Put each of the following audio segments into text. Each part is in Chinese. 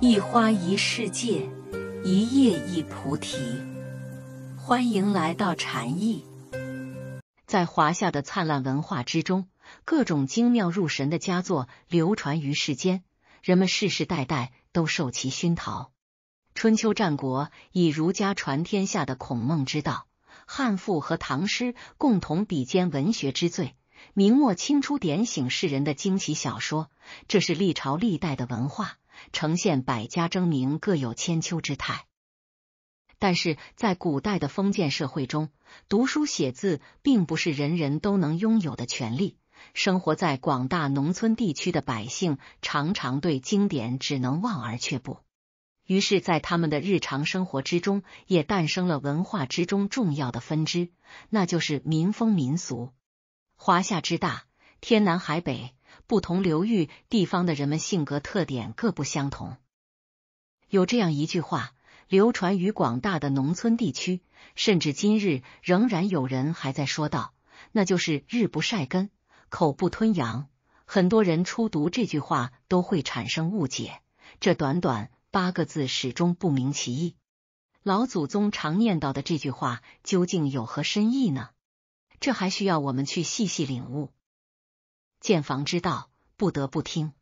一花一世界，一叶一菩提。欢迎来到禅意。在华夏的灿烂文化之中，各种精妙入神的佳作流传于世间，人们世世代代都受其熏陶。春秋战国以儒家传天下的孔孟之道，汉赋和唐诗共同比肩文学之最。明末清初点醒世人的惊奇小说，这是历朝历代的文化。呈现百家争鸣，各有千秋之态。但是，在古代的封建社会中，读书写字并不是人人都能拥有的权利。生活在广大农村地区的百姓，常常对经典只能望而却步。于是，在他们的日常生活之中，也诞生了文化之中重要的分支，那就是民风民俗。华夏之大，天南海北。不同流域、地方的人们性格特点各不相同。有这样一句话流传于广大的农村地区，甚至今日仍然有人还在说道，那就是“日不晒根，口不吞羊”。很多人初读这句话都会产生误解，这短短八个字始终不明其意。老祖宗常念叨的这句话究竟有何深意呢？这还需要我们去细细领悟。建房之道，不得不听。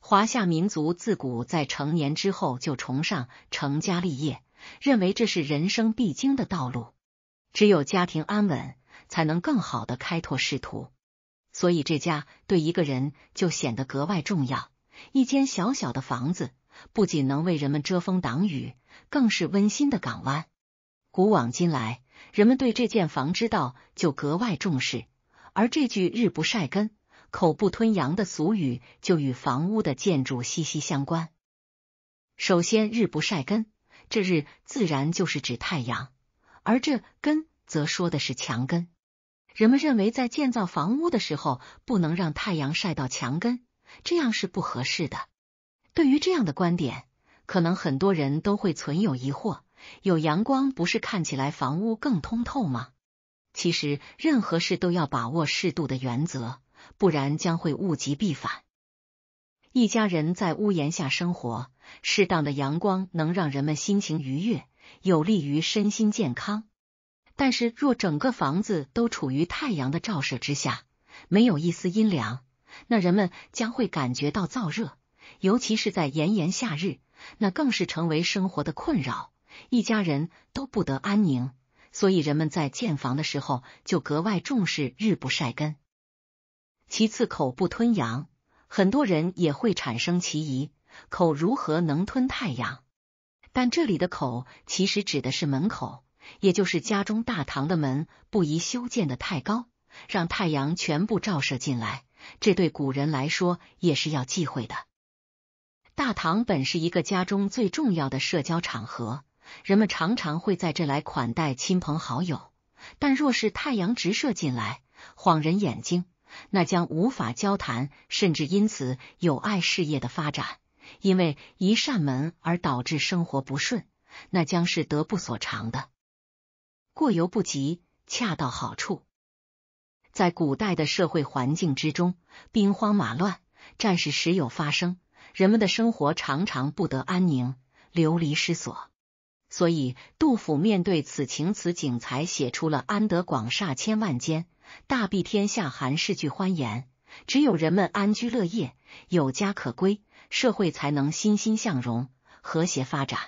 华夏民族自古在成年之后就崇尚成家立业，认为这是人生必经的道路。只有家庭安稳，才能更好的开拓仕途。所以，这家对一个人就显得格外重要。一间小小的房子，不仅能为人们遮风挡雨，更是温馨的港湾。古往今来，人们对这建房之道就格外重视。而这句“日不晒根，口不吞阳”的俗语就与房屋的建筑息息相关。首先，日不晒根，这日自然就是指太阳，而这根则说的是墙根。人们认为，在建造房屋的时候，不能让太阳晒到墙根，这样是不合适的。对于这样的观点，可能很多人都会存有疑惑：有阳光不是看起来房屋更通透吗？其实，任何事都要把握适度的原则，不然将会物极必反。一家人在屋檐下生活，适当的阳光能让人们心情愉悦，有利于身心健康。但是，若整个房子都处于太阳的照射之下，没有一丝阴凉，那人们将会感觉到燥热，尤其是在炎炎夏日，那更是成为生活的困扰，一家人都不得安宁。所以人们在建房的时候就格外重视日不晒根，其次口不吞阳。很多人也会产生歧疑：口如何能吞太阳？但这里的口其实指的是门口，也就是家中大堂的门不宜修建的太高，让太阳全部照射进来，这对古人来说也是要忌讳的。大堂本是一个家中最重要的社交场合。人们常常会在这来款待亲朋好友，但若是太阳直射进来，晃人眼睛，那将无法交谈，甚至因此有碍事业的发展。因为一扇门而导致生活不顺，那将是得不所偿的，过犹不及，恰到好处。在古代的社会环境之中，兵荒马乱，战事时有发生，人们的生活常常不得安宁，流离失所。所以，杜甫面对此情此景，才写出了“安得广厦千万间，大庇天下寒士俱欢颜”。只有人们安居乐业，有家可归，社会才能欣欣向荣、和谐发展。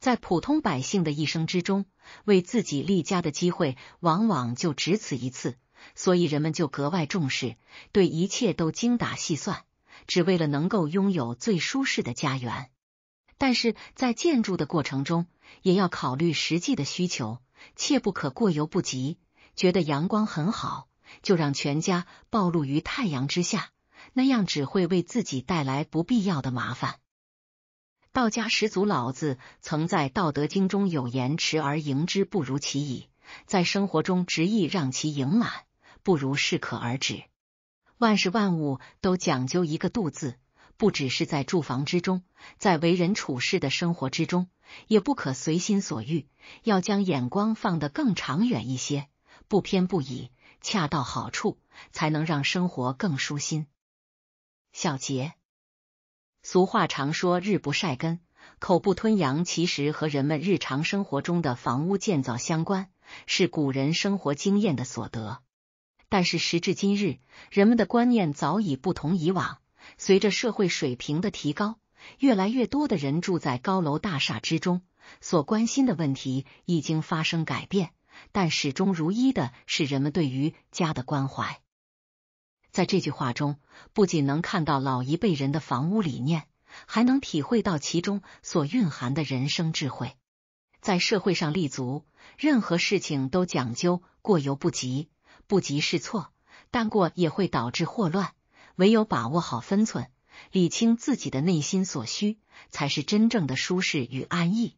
在普通百姓的一生之中，为自己立家的机会往往就只此一次，所以人们就格外重视，对一切都精打细算，只为了能够拥有最舒适的家园。但是在建筑的过程中，也要考虑实际的需求，切不可过犹不及。觉得阳光很好，就让全家暴露于太阳之下，那样只会为自己带来不必要的麻烦。道家始祖老子曾在《道德经》中有言：“持而盈之，不如其已。”在生活中，执意让其盈满，不如适可而止。万事万物都讲究一个“度”字。不只是在住房之中，在为人处事的生活之中，也不可随心所欲，要将眼光放得更长远一些，不偏不倚，恰到好处，才能让生活更舒心。小杰，俗话常说“日不晒根，口不吞羊”，其实和人们日常生活中的房屋建造相关，是古人生活经验的所得。但是时至今日，人们的观念早已不同以往。随着社会水平的提高，越来越多的人住在高楼大厦之中，所关心的问题已经发生改变，但始终如一的是人们对于家的关怀。在这句话中，不仅能看到老一辈人的房屋理念，还能体会到其中所蕴含的人生智慧。在社会上立足，任何事情都讲究过犹不及，不及是错，但过也会导致祸乱。唯有把握好分寸，理清自己的内心所需，才是真正的舒适与安逸。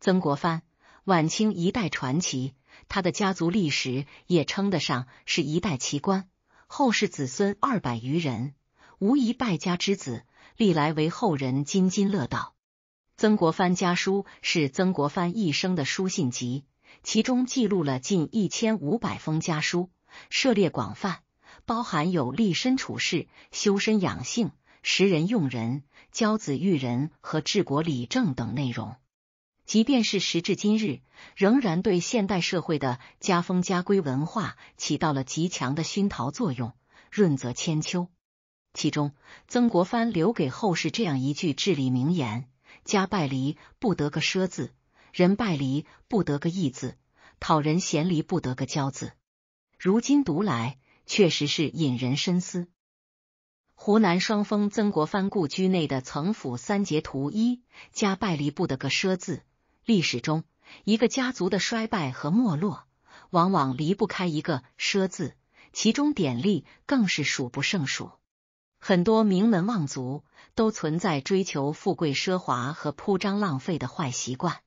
曾国藩，晚清一代传奇，他的家族历史也称得上是一代奇观。后世子孙二百余人，无一败家之子，历来为后人津津乐道。曾国藩家书是曾国藩一生的书信集，其中记录了近一千五百封家书，涉猎广泛。包含有立身处世、修身养性、识人用人、教子育人和治国理政等内容。即便是时至今日，仍然对现代社会的家风家规文化起到了极强的熏陶作用，润泽千秋。其中，曾国藩留给后世这样一句至理名言：“家败离不得个奢字，人败离不得个义字，讨人嫌离不得个骄字。”如今读来。确实是引人深思。湖南双峰曾国藩故居内的《曾府三杰图》一加拜离部的个奢字，历史中一个家族的衰败和没落，往往离不开一个奢字，其中典例更是数不胜数。很多名门望族都存在追求富贵奢华和铺张浪费的坏习惯。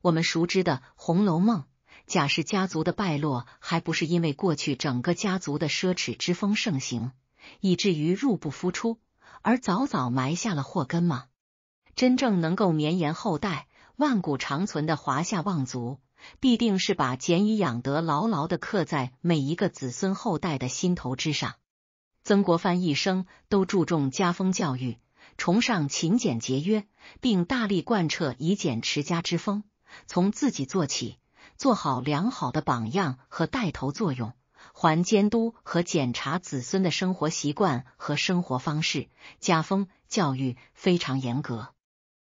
我们熟知的《红楼梦》。贾氏家族的败落，还不是因为过去整个家族的奢侈之风盛行，以至于入不敷出，而早早埋下了祸根吗？真正能够绵延后代、万古长存的华夏望族，必定是把俭以养德牢牢的刻在每一个子孙后代的心头之上。曾国藩一生都注重家风教育，崇尚勤俭节约，并大力贯彻以俭持家之风，从自己做起。做好良好的榜样和带头作用，还监督和检查子孙的生活习惯和生活方式。家风教育非常严格。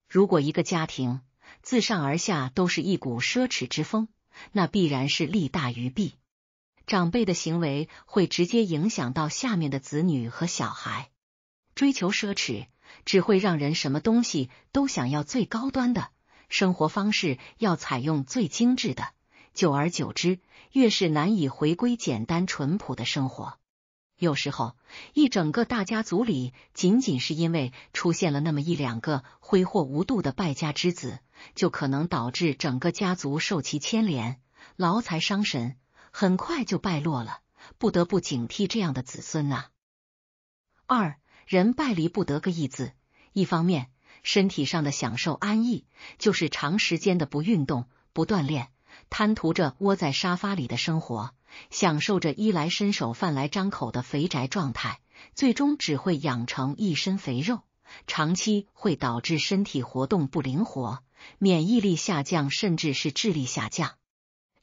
如果一个家庭自上而下都是一股奢侈之风，那必然是利大于弊。长辈的行为会直接影响到下面的子女和小孩。追求奢侈只会让人什么东西都想要最高端的生活方式，要采用最精致的。久而久之，越是难以回归简单淳朴的生活。有时候，一整个大家族里，仅仅是因为出现了那么一两个挥霍无度的败家之子，就可能导致整个家族受其牵连，劳财伤神，很快就败落了。不得不警惕这样的子孙啊！二人败离不得个一字。一方面，身体上的享受安逸，就是长时间的不运动、不锻炼。贪图着窝在沙发里的生活，享受着衣来伸手、饭来张口的肥宅状态，最终只会养成一身肥肉，长期会导致身体活动不灵活、免疫力下降，甚至是智力下降。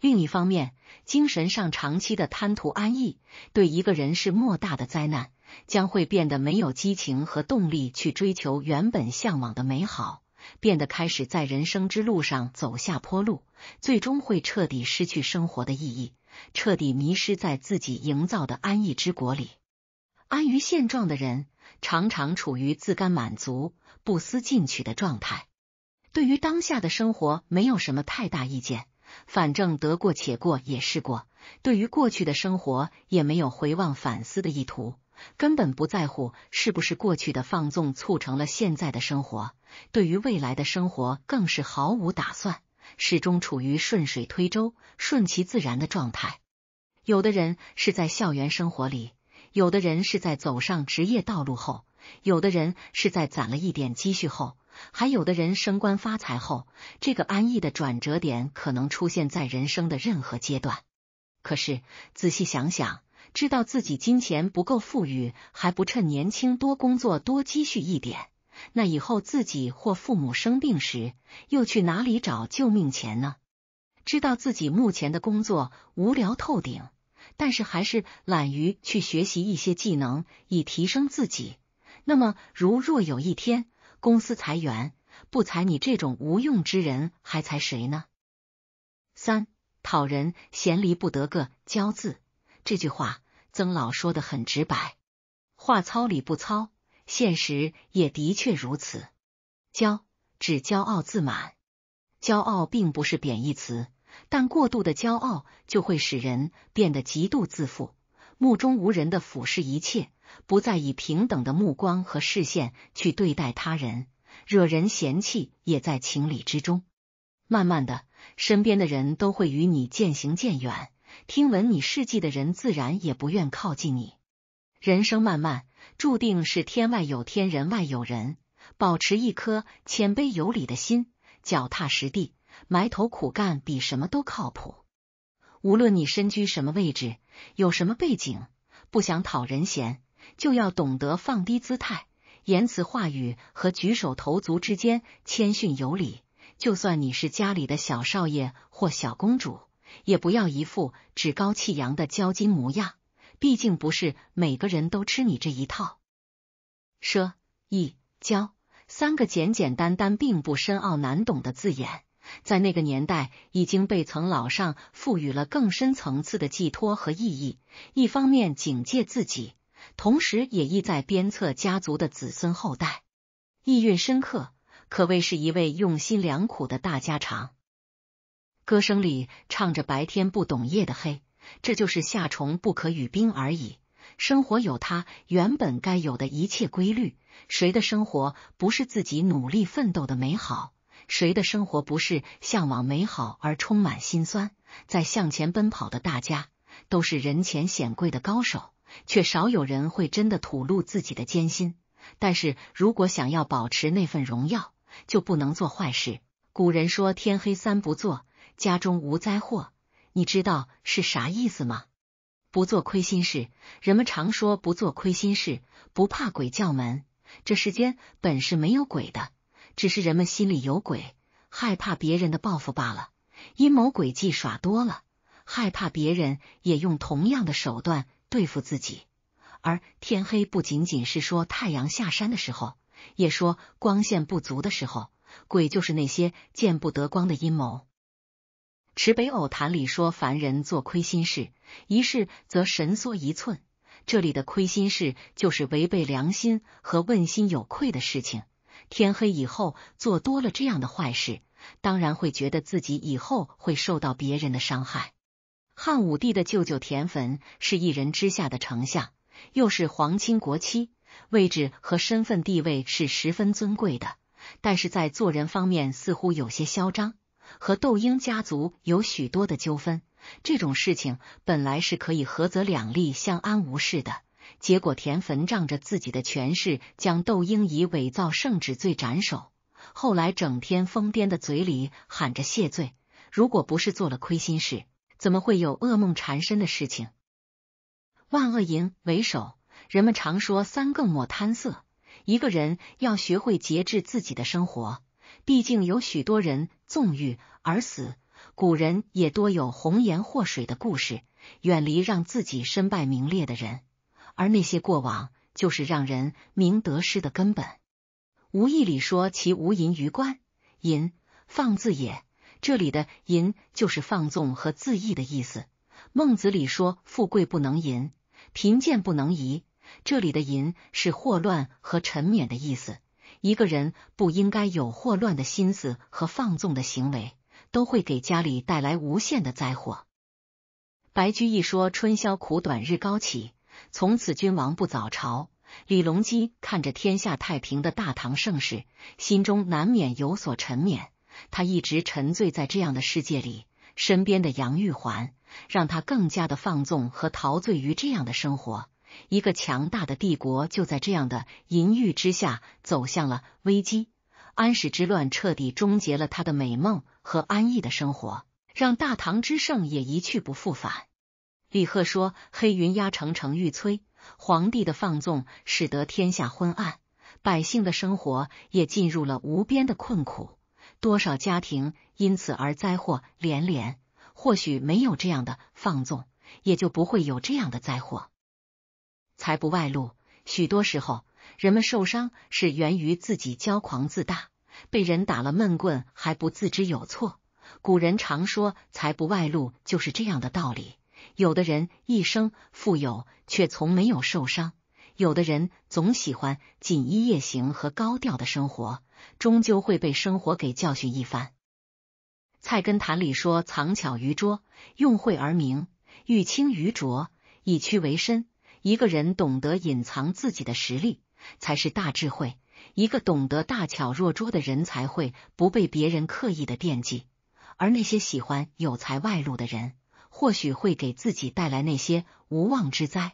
另一方面，精神上长期的贪图安逸，对一个人是莫大的灾难，将会变得没有激情和动力去追求原本向往的美好。变得开始在人生之路上走下坡路，最终会彻底失去生活的意义，彻底迷失在自己营造的安逸之国里。安于现状的人，常常处于自甘满足、不思进取的状态，对于当下的生活没有什么太大意见，反正得过且过也是过。对于过去的生活，也没有回望反思的意图。根本不在乎是不是过去的放纵促成了现在的生活，对于未来的生活更是毫无打算，始终处于顺水推舟、顺其自然的状态。有的人是在校园生活里，有的人是在走上职业道路后，有的人是在攒了一点积蓄后，还有的人升官发财后，这个安逸的转折点可能出现在人生的任何阶段。可是仔细想想。知道自己金钱不够富裕，还不趁年轻多工作多积蓄一点，那以后自己或父母生病时又去哪里找救命钱呢？知道自己目前的工作无聊透顶，但是还是懒于去学习一些技能以提升自己，那么如若有一天公司裁员，不裁你这种无用之人，还裁谁呢？三讨人嫌离不得个骄字，这句话。曾老说的很直白，话糙理不糙，现实也的确如此。骄，指骄傲自满。骄傲并不是贬义词，但过度的骄傲就会使人变得极度自负，目中无人的俯视一切，不再以平等的目光和视线去对待他人，惹人嫌弃也在情理之中。慢慢的，身边的人都会与你渐行渐远。听闻你事迹的人，自然也不愿靠近你。人生漫漫，注定是天外有天，人外有人。保持一颗谦卑有礼的心，脚踏实地，埋头苦干，比什么都靠谱。无论你身居什么位置，有什么背景，不想讨人嫌，就要懂得放低姿态，言辞话语和举手投足之间谦逊有礼。就算你是家里的小少爷或小公主。也不要一副趾高气扬的骄矜模样，毕竟不是每个人都吃你这一套。奢、易、交三个简简单单、并不深奥难懂的字眼，在那个年代已经被曾老上赋予了更深层次的寄托和意义。一方面警戒自己，同时也意在鞭策家族的子孙后代，意蕴深刻，可谓是一位用心良苦的大家长。歌声里唱着白天不懂夜的黑，这就是夏虫不可语冰而已。生活有它原本该有的一切规律，谁的生活不是自己努力奋斗的美好？谁的生活不是向往美好而充满心酸？在向前奔跑的大家，都是人前显贵的高手，却少有人会真的吐露自己的艰辛。但是如果想要保持那份荣耀，就不能做坏事。古人说天黑三不做。”家中无灾祸，你知道是啥意思吗？不做亏心事，人们常说不做亏心事不怕鬼叫门。这世间本是没有鬼的，只是人们心里有鬼，害怕别人的报复罢了。阴谋诡计耍多了，害怕别人也用同样的手段对付自己。而天黑不仅仅是说太阳下山的时候，也说光线不足的时候。鬼就是那些见不得光的阴谋。池北偶谈里说，凡人做亏心事，一事则神缩一寸。这里的亏心事就是违背良心和问心有愧的事情。天黑以后做多了这样的坏事，当然会觉得自己以后会受到别人的伤害。汉武帝的舅舅田汾是一人之下的丞相，又是皇亲国戚，位置和身份地位是十分尊贵的，但是在做人方面似乎有些嚣张。和窦婴家族有许多的纠纷，这种事情本来是可以合则两利，相安无事的。结果田汾仗着自己的权势，将窦婴以伪造圣旨罪斩首。后来整天疯癫的嘴里喊着谢罪，如果不是做了亏心事，怎么会有噩梦缠身的事情？万恶淫为首，人们常说三更莫贪色，一个人要学会节制自己的生活。毕竟有许多人纵欲而死，古人也多有红颜祸水的故事。远离让自己身败名裂的人，而那些过往就是让人明得失的根本。《无义》里说其无淫于官，淫放自也。这里的淫就是放纵和自意的意思。《孟子》里说富贵不能淫，贫贱不能移。这里的淫是祸乱和沉湎的意思。一个人不应该有霍乱的心思和放纵的行为，都会给家里带来无限的灾祸。白居易说：“春宵苦短日高起，从此君王不早朝。”李隆基看着天下太平的大唐盛世，心中难免有所沉湎。他一直沉醉在这样的世界里，身边的杨玉环让他更加的放纵和陶醉于这样的生活。一个强大的帝国就在这样的淫欲之下走向了危机。安史之乱彻底终结了他的美梦和安逸的生活，让大唐之盛也一去不复返。李贺说：“黑云压城城欲摧，皇帝的放纵使得天下昏暗，百姓的生活也进入了无边的困苦。多少家庭因此而灾祸连连。或许没有这样的放纵，也就不会有这样的灾祸。”才不外露，许多时候人们受伤是源于自己骄狂自大，被人打了闷棍还不自知有错。古人常说“财不外露”就是这样的道理。有的人一生富有却从没有受伤，有的人总喜欢锦衣夜行和高调的生活，终究会被生活给教训一番。菜根谭里说：“藏巧于拙，用晦而明；欲清于拙，以屈为伸。”一个人懂得隐藏自己的实力，才是大智慧。一个懂得大巧若拙的人，才会不被别人刻意的惦记。而那些喜欢有才外露的人，或许会给自己带来那些无妄之灾。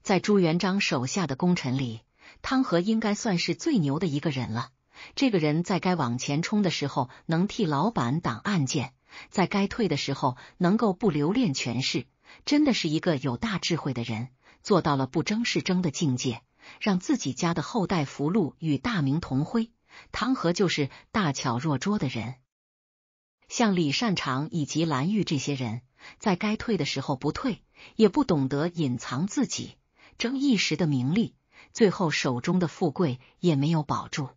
在朱元璋手下的功臣里，汤和应该算是最牛的一个人了。这个人在该往前冲的时候，能替老板挡暗箭；在该退的时候，能够不留恋权势，真的是一个有大智慧的人。做到了不争是争的境界，让自己家的后代福禄与大明同辉。唐和就是大巧若拙的人，像李善长以及蓝玉这些人，在该退的时候不退，也不懂得隐藏自己，争一时的名利，最后手中的富贵也没有保住。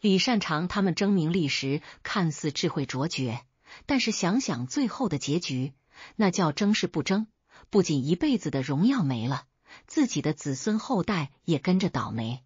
李善长他们争名利时看似智慧卓绝，但是想想最后的结局，那叫争是不争，不仅一辈子的荣耀没了。自己的子孙后代也跟着倒霉。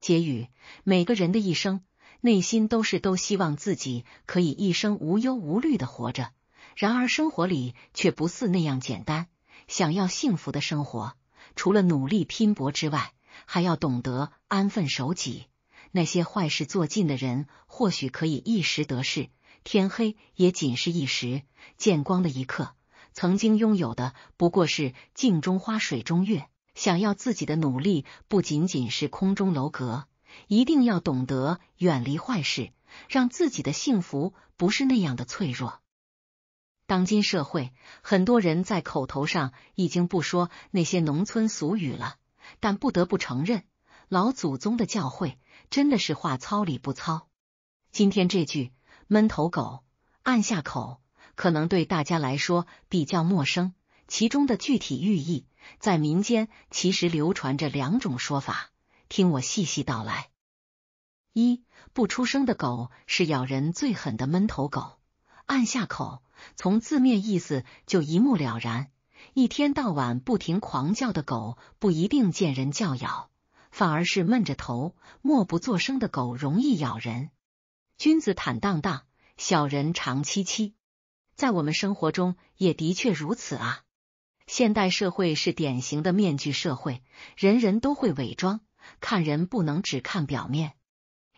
结语：每个人的一生，内心都是都希望自己可以一生无忧无虑的活着。然而，生活里却不似那样简单。想要幸福的生活，除了努力拼搏之外，还要懂得安分守己。那些坏事做尽的人，或许可以一时得势，天黑也仅是一时。见光的一刻，曾经拥有的不过是镜中花、水中月。想要自己的努力不仅仅是空中楼阁，一定要懂得远离坏事，让自己的幸福不是那样的脆弱。当今社会，很多人在口头上已经不说那些农村俗语了，但不得不承认，老祖宗的教诲真的是话糙理不糙。今天这句“闷头狗”按下口，可能对大家来说比较陌生。其中的具体寓意，在民间其实流传着两种说法，听我细细道来。一不出声的狗是咬人最狠的闷头狗，按下口，从字面意思就一目了然。一天到晚不停狂叫的狗不一定见人叫咬，反而是闷着头、默不作声的狗容易咬人。君子坦荡荡，小人长戚戚，在我们生活中也的确如此啊。现代社会是典型的面具社会，人人都会伪装。看人不能只看表面，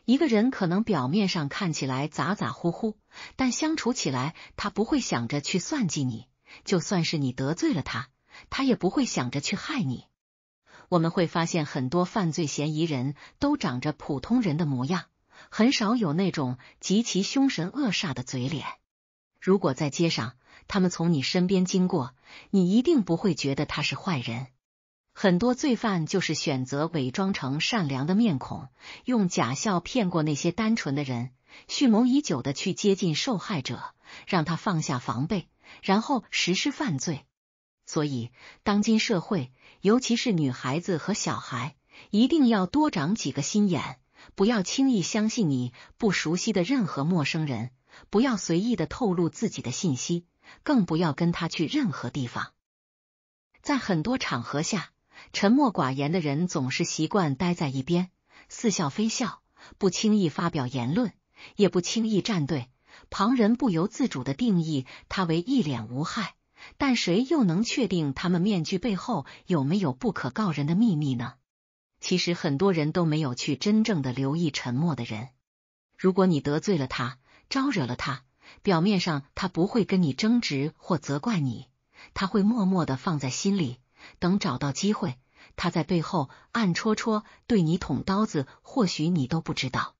一个人可能表面上看起来咋咋呼呼，但相处起来他不会想着去算计你，就算是你得罪了他，他也不会想着去害你。我们会发现很多犯罪嫌疑人都长着普通人的模样，很少有那种极其凶神恶煞的嘴脸。如果在街上。他们从你身边经过，你一定不会觉得他是坏人。很多罪犯就是选择伪装成善良的面孔，用假笑骗过那些单纯的人，蓄谋已久的去接近受害者，让他放下防备，然后实施犯罪。所以，当今社会，尤其是女孩子和小孩，一定要多长几个心眼，不要轻易相信你不熟悉的任何陌生人，不要随意的透露自己的信息。更不要跟他去任何地方。在很多场合下，沉默寡言的人总是习惯待在一边，似笑非笑，不轻易发表言论，也不轻易站队。旁人不由自主的定义他为一脸无害，但谁又能确定他们面具背后有没有不可告人的秘密呢？其实很多人都没有去真正的留意沉默的人。如果你得罪了他，招惹了他。表面上他不会跟你争执或责怪你，他会默默的放在心里，等找到机会，他在背后暗戳戳对你捅刀子，或许你都不知道。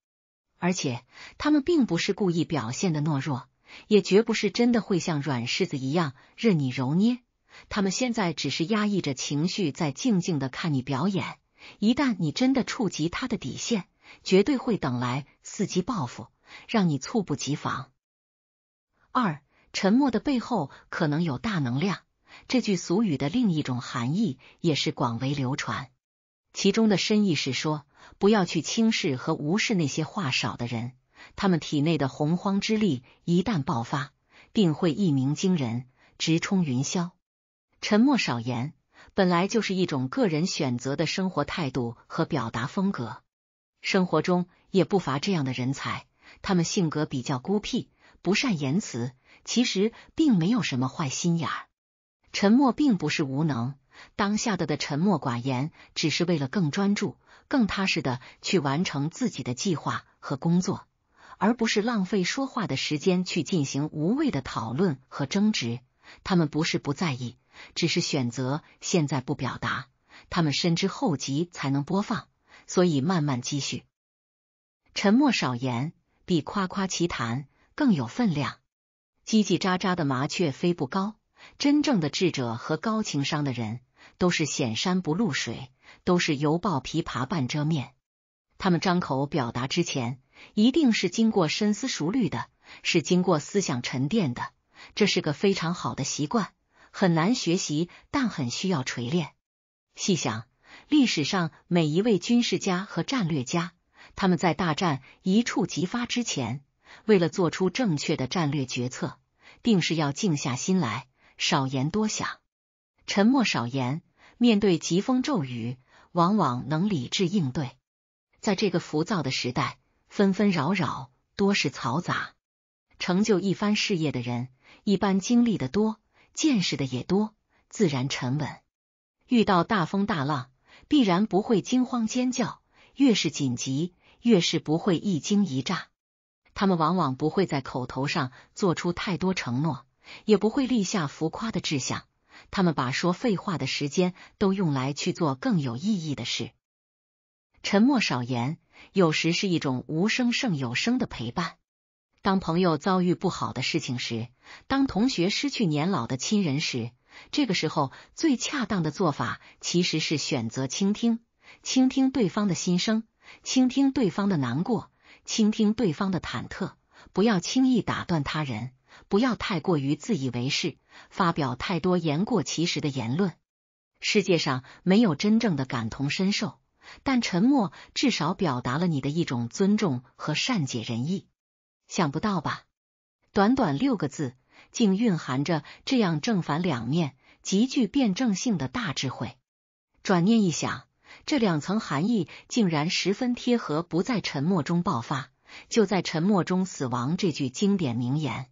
而且他们并不是故意表现的懦弱，也绝不是真的会像软柿子一样任你揉捏。他们现在只是压抑着情绪，在静静的看你表演。一旦你真的触及他的底线，绝对会等来伺机报复，让你猝不及防。二沉默的背后可能有大能量，这句俗语的另一种含义也是广为流传。其中的深意是说，不要去轻视和无视那些话少的人，他们体内的洪荒之力一旦爆发，定会一鸣惊人，直冲云霄。沉默少言本来就是一种个人选择的生活态度和表达风格，生活中也不乏这样的人才，他们性格比较孤僻。不善言辞，其实并没有什么坏心眼儿。沉默并不是无能，当下的的沉默寡言，只是为了更专注、更踏实的去完成自己的计划和工作，而不是浪费说话的时间去进行无谓的讨论和争执。他们不是不在意，只是选择现在不表达。他们深知后集才能播放，所以慢慢积蓄。沉默少言，比夸夸其谈。更有分量。叽叽喳喳的麻雀飞不高，真正的智者和高情商的人都是显山不露水，都是犹抱琵琶半遮面。他们张口表达之前，一定是经过深思熟虑的，是经过思想沉淀的。这是个非常好的习惯，很难学习，但很需要锤炼。细想，历史上每一位军事家和战略家，他们在大战一触即发之前。为了做出正确的战略决策，定是要静下心来，少言多想，沉默少言。面对疾风骤雨，往往能理智应对。在这个浮躁的时代，纷纷扰扰多是嘈杂。成就一番事业的人，一般经历的多，见识的也多，自然沉稳。遇到大风大浪，必然不会惊慌尖叫；越是紧急，越是不会一惊一乍。他们往往不会在口头上做出太多承诺，也不会立下浮夸的志向。他们把说废话的时间都用来去做更有意义的事。沉默少言，有时是一种无声胜有声的陪伴。当朋友遭遇不好的事情时，当同学失去年老的亲人时，这个时候最恰当的做法其实是选择倾听，倾听对方的心声，倾听对方的难过。倾听对方的忐忑，不要轻易打断他人，不要太过于自以为是，发表太多言过其实的言论。世界上没有真正的感同身受，但沉默至少表达了你的一种尊重和善解人意。想不到吧？短短六个字，竟蕴含着这样正反两面、极具辩证性的大智慧。转念一想。这两层含义竟然十分贴合，不在沉默中爆发，就在沉默中死亡这句经典名言。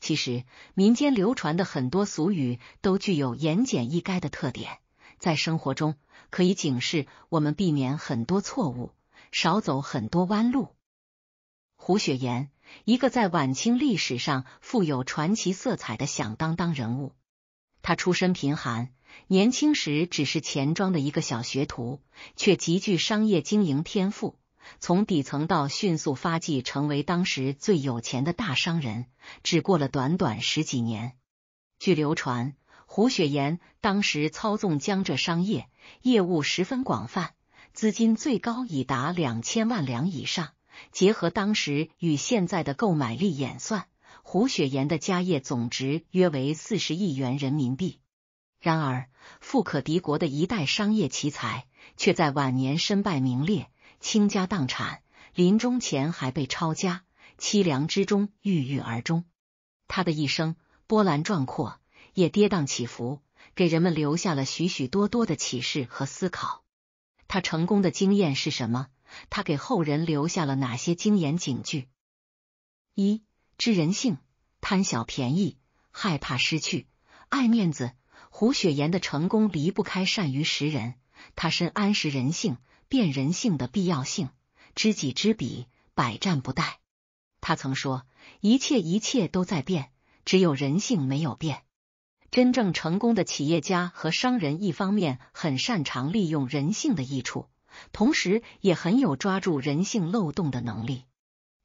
其实，民间流传的很多俗语都具有言简意赅的特点，在生活中可以警示我们避免很多错误，少走很多弯路。胡雪岩，一个在晚清历史上富有传奇色彩的响当当人物，他出身贫寒。年轻时只是钱庄的一个小学徒，却极具商业经营天赋，从底层到迅速发迹，成为当时最有钱的大商人，只过了短短十几年。据流传，胡雪岩当时操纵江浙商业，业务十分广泛，资金最高已达两千万两以上。结合当时与现在的购买力演算，胡雪岩的家业总值约为四十亿元人民币。然而，富可敌国的一代商业奇才，却在晚年身败名裂、倾家荡产，临终前还被抄家，凄凉之中郁郁而终。他的一生波澜壮阔，也跌宕起伏，给人们留下了许许多多的启示和思考。他成功的经验是什么？他给后人留下了哪些经典警句？一知人性，贪小便宜，害怕失去，爱面子。胡雪岩的成功离不开善于识人，他深谙识人性、辨人性的必要性，知己知彼，百战不殆。他曾说：“一切一切都在变，只有人性没有变。”真正成功的企业家和商人，一方面很擅长利用人性的益处，同时也很有抓住人性漏洞的能力。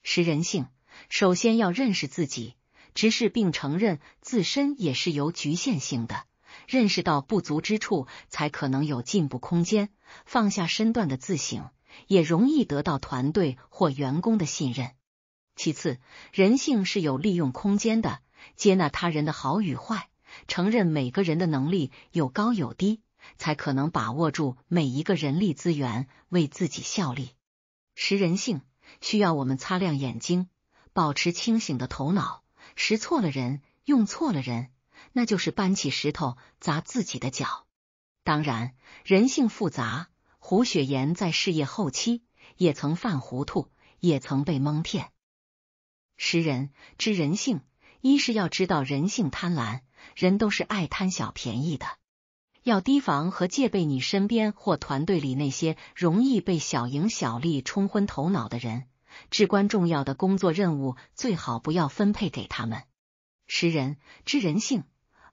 识人性，首先要认识自己，直视并承认自身也是有局限性的。认识到不足之处，才可能有进步空间。放下身段的自省，也容易得到团队或员工的信任。其次，人性是有利用空间的，接纳他人的好与坏，承认每个人的能力有高有低，才可能把握住每一个人力资源为自己效力。识人性，需要我们擦亮眼睛，保持清醒的头脑。识错了人，用错了人。那就是搬起石头砸自己的脚。当然，人性复杂，胡雪岩在事业后期也曾犯糊涂，也曾被蒙骗。识人知人性，一是要知道人性贪婪，人都是爱贪小便宜的，要提防和戒备你身边或团队里那些容易被小赢小利冲昏头脑的人。至关重要的工作任务最好不要分配给他们。识人知人性。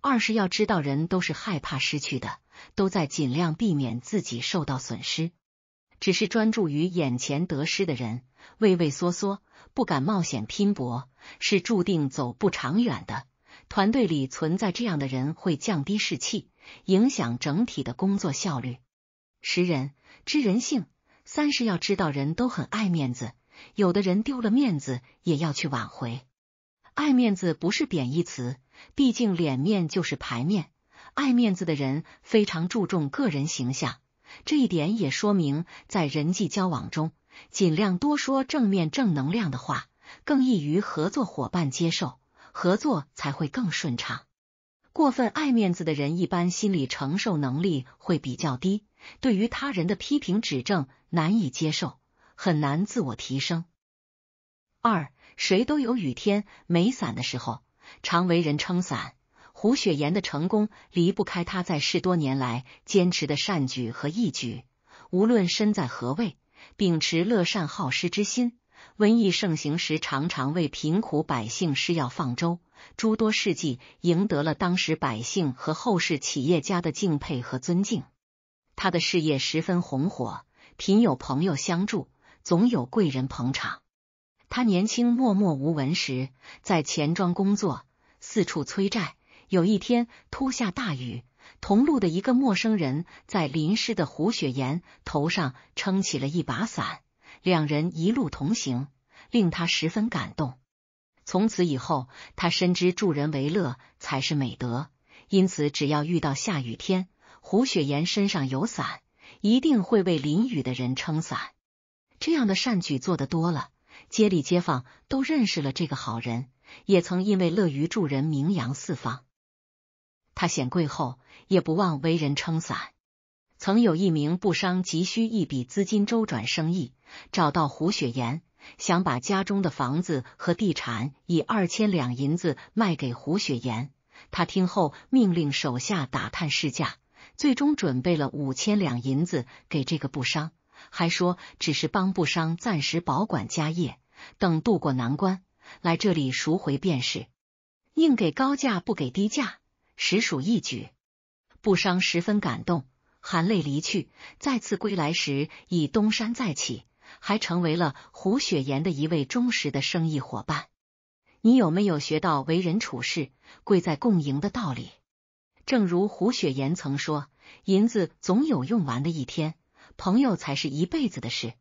二是要知道，人都是害怕失去的，都在尽量避免自己受到损失。只是专注于眼前得失的人，畏畏缩缩，不敢冒险拼搏，是注定走不长远的。团队里存在这样的人，会降低士气，影响整体的工作效率。识人知人性。三是要知道，人都很爱面子，有的人丢了面子也要去挽回。爱面子不是贬义词。毕竟脸面就是牌面，爱面子的人非常注重个人形象。这一点也说明，在人际交往中，尽量多说正面正能量的话，更易于合作伙伴接受，合作才会更顺畅。过分爱面子的人，一般心理承受能力会比较低，对于他人的批评指正难以接受，很难自我提升。二，谁都有雨天没伞的时候。常为人撑伞。胡雪岩的成功离不开他在十多年来坚持的善举和义举。无论身在何位，秉持乐善好施之心。瘟疫盛行时，常常为贫苦百姓施药放粥。诸多事迹赢得了当时百姓和后世企业家的敬佩和尊敬。他的事业十分红火，贫有朋友相助，总有贵人捧场。他年轻默默无闻时，在钱庄工作，四处催债。有一天突下大雨，同路的一个陌生人在淋湿的胡雪岩头上撑起了一把伞，两人一路同行，令他十分感动。从此以后，他深知助人为乐才是美德，因此只要遇到下雨天，胡雪岩身上有伞，一定会为淋雨的人撑伞。这样的善举做的多了。街里街坊都认识了这个好人，也曾因为乐于助人名扬四方。他显贵后也不忘为人撑伞。曾有一名布商急需一笔资金周转生意，找到胡雪岩，想把家中的房子和地产以二千两银子卖给胡雪岩。他听后命令手下打探市价，最终准备了五千两银子给这个布商，还说只是帮布商暂时保管家业。等渡过难关，来这里赎回便是，宁给高价不给低价，实属一举。不伤十分感动，含泪离去。再次归来时，已东山再起，还成为了胡雪岩的一位忠实的生意伙伴。你有没有学到为人处事贵在共赢的道理？正如胡雪岩曾说：“银子总有用完的一天，朋友才是一辈子的事。”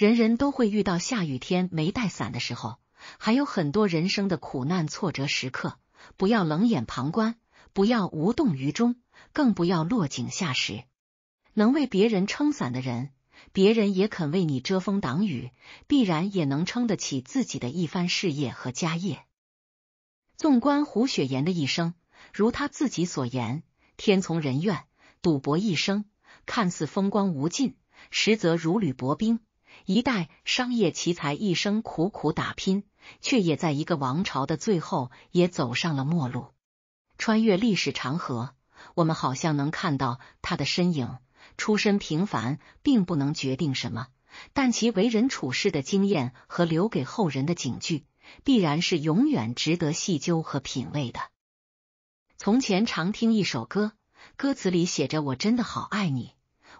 人人都会遇到下雨天没带伞的时候，还有很多人生的苦难挫折时刻。不要冷眼旁观，不要无动于衷，更不要落井下石。能为别人撑伞的人，别人也肯为你遮风挡雨，必然也能撑得起自己的一番事业和家业。纵观胡雪岩的一生，如他自己所言：“天从人愿，赌博一生，看似风光无尽，实则如履薄冰。”一代商业奇才一生苦苦打拼，却也在一个王朝的最后也走上了末路。穿越历史长河，我们好像能看到他的身影。出身平凡并不能决定什么，但其为人处事的经验和留给后人的警句，必然是永远值得细究和品味的。从前常听一首歌，歌词里写着：“我真的好爱你，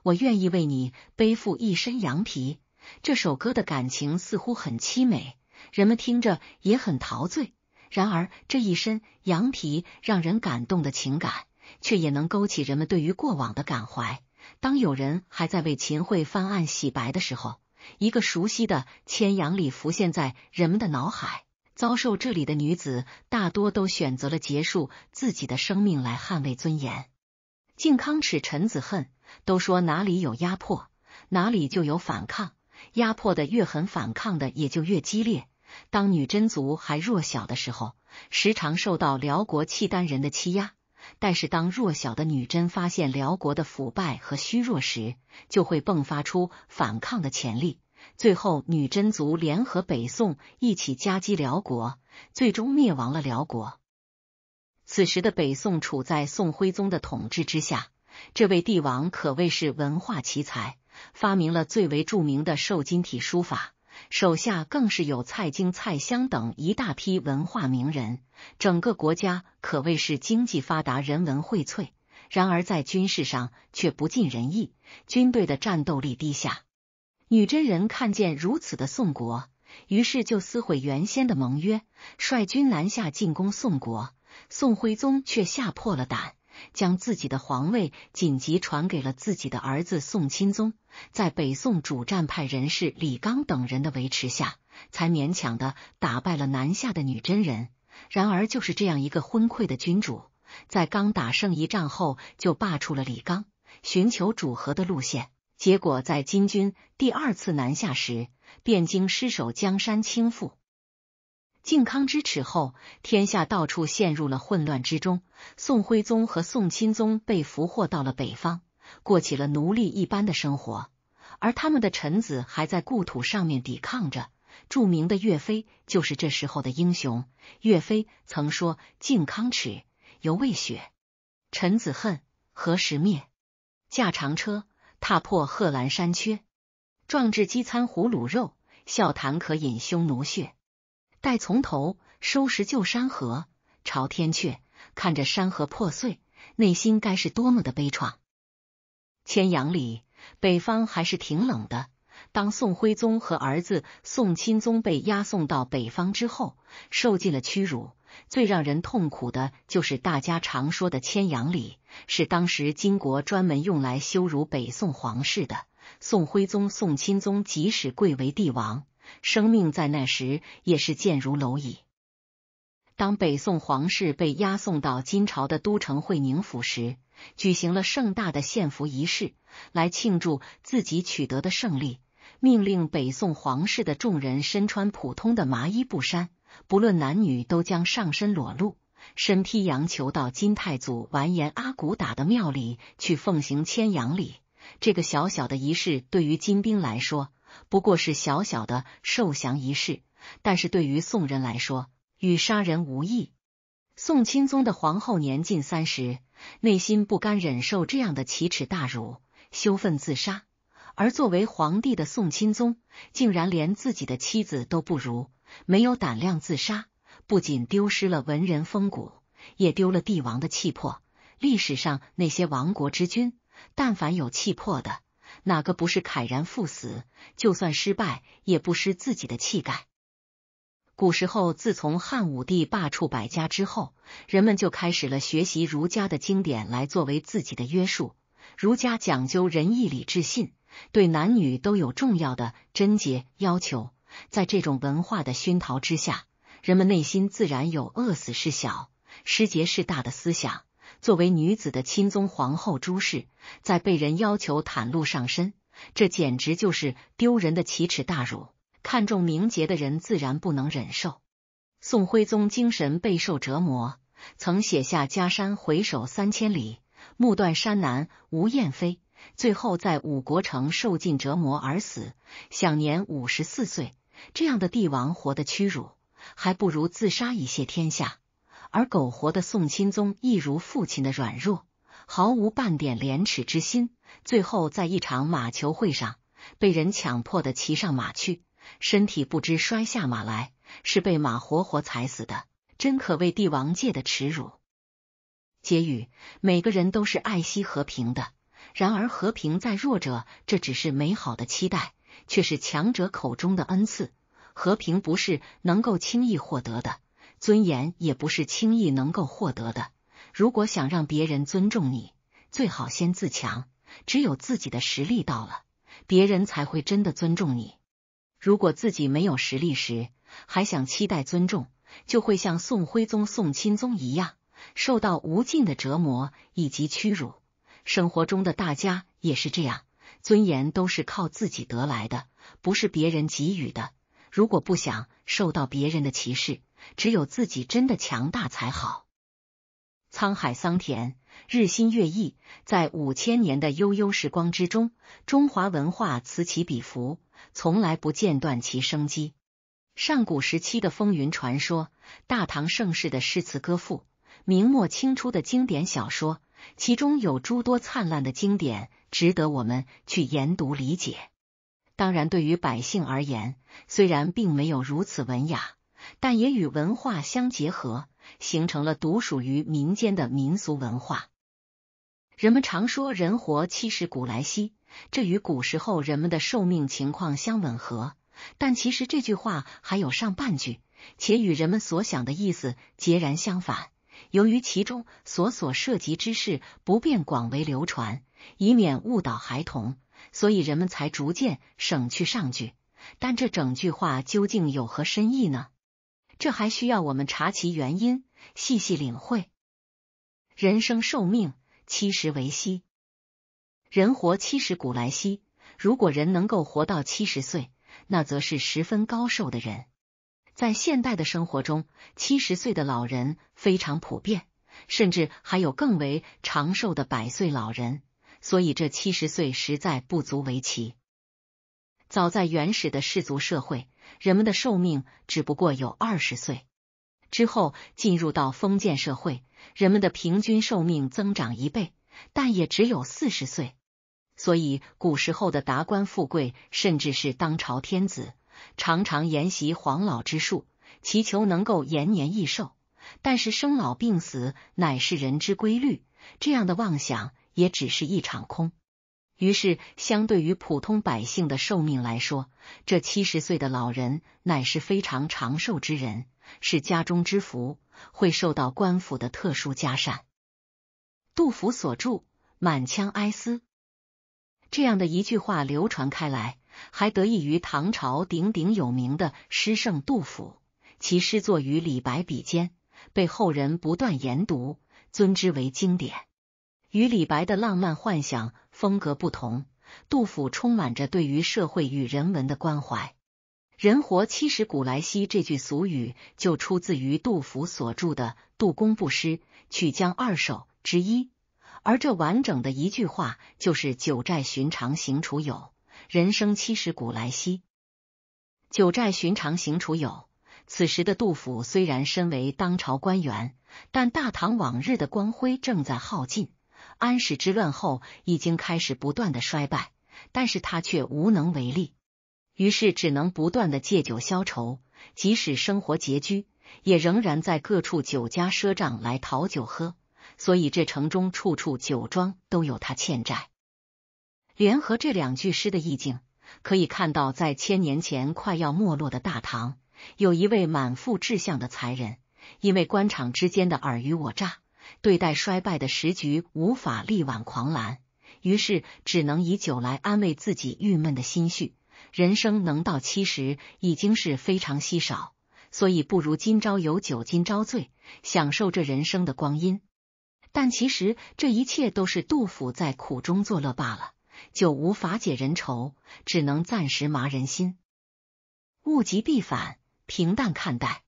我愿意为你背负一身羊皮。”这首歌的感情似乎很凄美，人们听着也很陶醉。然而，这一身羊皮让人感动的情感，却也能勾起人们对于过往的感怀。当有人还在为秦桧翻案洗白的时候，一个熟悉的千羊里浮现在人们的脑海。遭受这里的女子大多都选择了结束自己的生命来捍卫尊严。靖康耻，臣子恨，都说哪里有压迫，哪里就有反抗。压迫的越狠，反抗的也就越激烈。当女真族还弱小的时候，时常受到辽国契丹人的欺压。但是当弱小的女真发现辽国的腐败和虚弱时，就会迸发出反抗的潜力。最后，女真族联合北宋一起夹击辽国，最终灭亡了辽国。此时的北宋处在宋徽宗的统治之下，这位帝王可谓是文化奇才。发明了最为著名的瘦金体书法，手下更是有蔡京、蔡襄等一大批文化名人，整个国家可谓是经济发达、人文荟萃。然而在军事上却不尽人意，军队的战斗力低下。女真人看见如此的宋国，于是就撕毁原先的盟约，率军南下进攻宋国。宋徽宗却吓破了胆。将自己的皇位紧急传给了自己的儿子宋钦宗，在北宋主战派人士李纲等人的维持下，才勉强的打败了南下的女真人。然而，就是这样一个昏聩的君主，在刚打胜一仗后就罢黜了李纲，寻求主和的路线，结果在金军第二次南下时，汴京失守，江山倾覆。靖康之耻后，天下到处陷入了混乱之中。宋徽宗和宋钦宗被俘获到了北方，过起了奴隶一般的生活。而他们的臣子还在故土上面抵抗着。著名的岳飞就是这时候的英雄。岳飞曾说：“靖康耻，犹未雪；臣子恨，何时灭？驾长车，踏破贺兰山缺。壮志饥餐胡虏肉，笑谈渴饮匈奴血。”待从头收拾旧山河，朝天阙。看着山河破碎，内心该是多么的悲怆。千阳里，北方还是挺冷的。当宋徽宗和儿子宋钦宗被押送到北方之后，受尽了屈辱。最让人痛苦的就是大家常说的千阳里，是当时金国专门用来羞辱北宋皇室的。宋徽宗、宋钦宗即使贵为帝王。生命在那时也是贱如蝼蚁。当北宋皇室被押送到金朝的都城会宁府时，举行了盛大的献俘仪式，来庆祝自己取得的胜利。命令北宋皇室的众人身穿普通的麻衣布衫，不论男女都将上身裸露，身披羊裘到金太祖完颜阿骨打的庙里去奉行牵羊礼。这个小小的仪式对于金兵来说。不过是小小的受降仪式，但是对于宋人来说，与杀人无异。宋钦宗的皇后年近三十，内心不甘忍受这样的奇耻大辱，羞愤自杀。而作为皇帝的宋钦宗，竟然连自己的妻子都不如，没有胆量自杀，不仅丢失了文人风骨，也丢了帝王的气魄。历史上那些亡国之君，但凡有气魄的。哪个不是慨然赴死？就算失败，也不失自己的气概。古时候，自从汉武帝罢黜百家之后，人们就开始了学习儒家的经典来作为自己的约束。儒家讲究仁义礼智信，对男女都有重要的贞洁要求。在这种文化的熏陶之下，人们内心自然有饿死是小，失节是大的思想。作为女子的钦宗皇后朱氏，在被人要求袒露上身，这简直就是丢人的奇耻大辱。看重名节的人自然不能忍受。宋徽宗精神备受折磨，曾写下“家山回首三千里，目断山南无燕飞”。最后在五国城受尽折磨而死，享年五十四岁。这样的帝王活得屈辱，还不如自杀以谢天下。而苟活的宋钦宗，一如父亲的软弱，毫无半点廉耻之心。最后在一场马球会上，被人强迫的骑上马去，身体不知摔下马来，是被马活活踩死的，真可谓帝王界的耻辱。结语：每个人都是爱惜和平的，然而和平在弱者，这只是美好的期待，却是强者口中的恩赐。和平不是能够轻易获得的。尊严也不是轻易能够获得的。如果想让别人尊重你，最好先自强。只有自己的实力到了，别人才会真的尊重你。如果自己没有实力时，还想期待尊重，就会像宋徽宗、宋钦宗一样，受到无尽的折磨以及屈辱。生活中的大家也是这样，尊严都是靠自己得来的，不是别人给予的。如果不想受到别人的歧视，只有自己真的强大才好。沧海桑田，日新月异，在五千年的悠悠时光之中，中华文化此起彼伏，从来不间断其生机。上古时期的风云传说，大唐盛世的诗词歌赋，明末清初的经典小说，其中有诸多灿烂的经典，值得我们去研读理解。当然，对于百姓而言，虽然并没有如此文雅，但也与文化相结合，形成了独属于民间的民俗文化。人们常说“人活七十古来稀”，这与古时候人们的寿命情况相吻合。但其实这句话还有上半句，且与人们所想的意思截然相反。由于其中所所涉及之事不便广为流传，以免误导孩童。所以人们才逐渐省去上句，但这整句话究竟有何深意呢？这还需要我们查其原因，细细领会。人生寿命七十为稀，人活七十古来稀。如果人能够活到七十岁，那则是十分高寿的人。在现代的生活中，七十岁的老人非常普遍，甚至还有更为长寿的百岁老人。所以，这七十岁实在不足为奇。早在原始的氏族社会，人们的寿命只不过有二十岁；之后进入到封建社会，人们的平均寿命增长一倍，但也只有四十岁。所以，古时候的达官富贵，甚至是当朝天子，常常沿袭黄老之术，祈求能够延年益寿。但是，生老病死乃是人之规律，这样的妄想。也只是一场空。于是，相对于普通百姓的寿命来说，这七十岁的老人乃是非常长寿之人，是家中之福，会受到官府的特殊嘉善。杜甫所著《满腔哀思》这样的一句话流传开来，还得益于唐朝鼎鼎有名的诗圣杜甫，其诗作与李白比肩，被后人不断研读，尊之为经典。与李白的浪漫幻想风格不同，杜甫充满着对于社会与人文的关怀。人活七十古来稀这句俗语就出自于杜甫所著的《杜工部诗曲江二首》之一，而这完整的一句话就是“九寨寻常行处有，人生七十古来稀”。九寨寻常行处有。此时的杜甫虽然身为当朝官员，但大唐往日的光辉正在耗尽。安史之乱后已经开始不断的衰败，但是他却无能为力，于是只能不断的借酒消愁，即使生活拮据，也仍然在各处酒家赊账来讨酒喝，所以这城中处处酒庄都有他欠债。联合这两句诗的意境，可以看到在千年前快要没落的大唐，有一位满腹志向的才人，因为官场之间的尔虞我诈。对待衰败的时局，无法力挽狂澜，于是只能以酒来安慰自己郁闷的心绪。人生能到七十，已经是非常稀少，所以不如今朝有酒今朝醉，享受这人生的光阴。但其实这一切都是杜甫在苦中作乐罢了，酒无法解人愁，只能暂时麻人心。物极必反，平淡看待。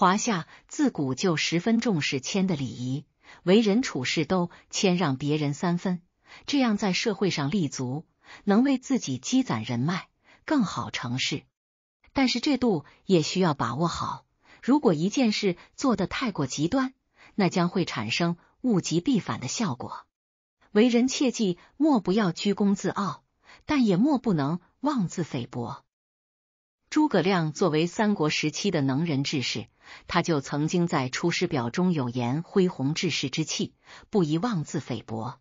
华夏自古就十分重视谦的礼仪，为人处事都谦让别人三分，这样在社会上立足，能为自己积攒人脉，更好成事。但是这度也需要把握好，如果一件事做得太过极端，那将会产生物极必反的效果。为人切记莫不要居功自傲，但也莫不能妄自菲薄。诸葛亮作为三国时期的能人志士，他就曾经在《出师表》中有言：“恢弘志士之气，不宜妄自菲薄。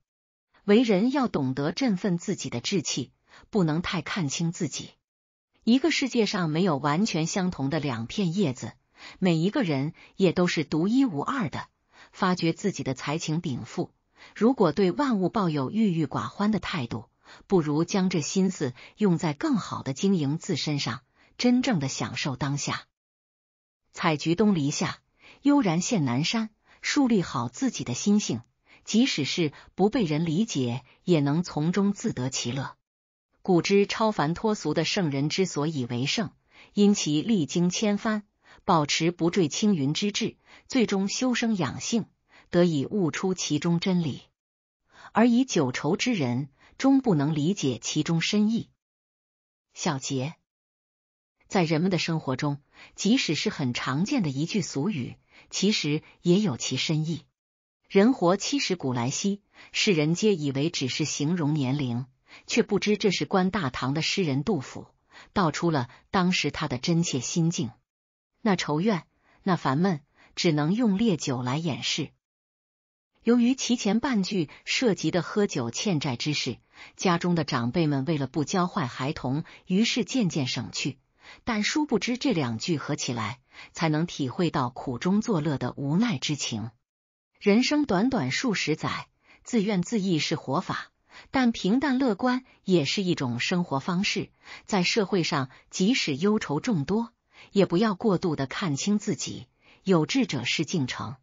为人要懂得振奋自己的志气，不能太看清自己。一个世界上没有完全相同的两片叶子，每一个人也都是独一无二的。发掘自己的才情禀赋，如果对万物抱有郁郁寡欢的态度，不如将这心思用在更好的经营自身上。”真正的享受当下，采菊东篱下，悠然见南山。树立好自己的心性，即使是不被人理解，也能从中自得其乐。古之超凡脱俗的圣人之所以为圣，因其历经千帆，保持不坠青云之志，最终修生养性，得以悟出其中真理。而以九愁之人，终不能理解其中深意。小结。在人们的生活中，即使是很常见的一句俗语，其实也有其深意。人活七十古来稀，世人皆以为只是形容年龄，却不知这是观大唐的诗人杜甫道出了当时他的真切心境。那愁怨，那烦闷，只能用烈酒来掩饰。由于其前半句涉及的喝酒欠债之事，家中的长辈们为了不教坏孩童，于是渐渐省去。但殊不知，这两句合起来才能体会到苦中作乐的无奈之情。人生短短数十载，自怨自艾是活法，但平淡乐观也是一种生活方式。在社会上，即使忧愁众多，也不要过度的看清自己。有志者事竟成。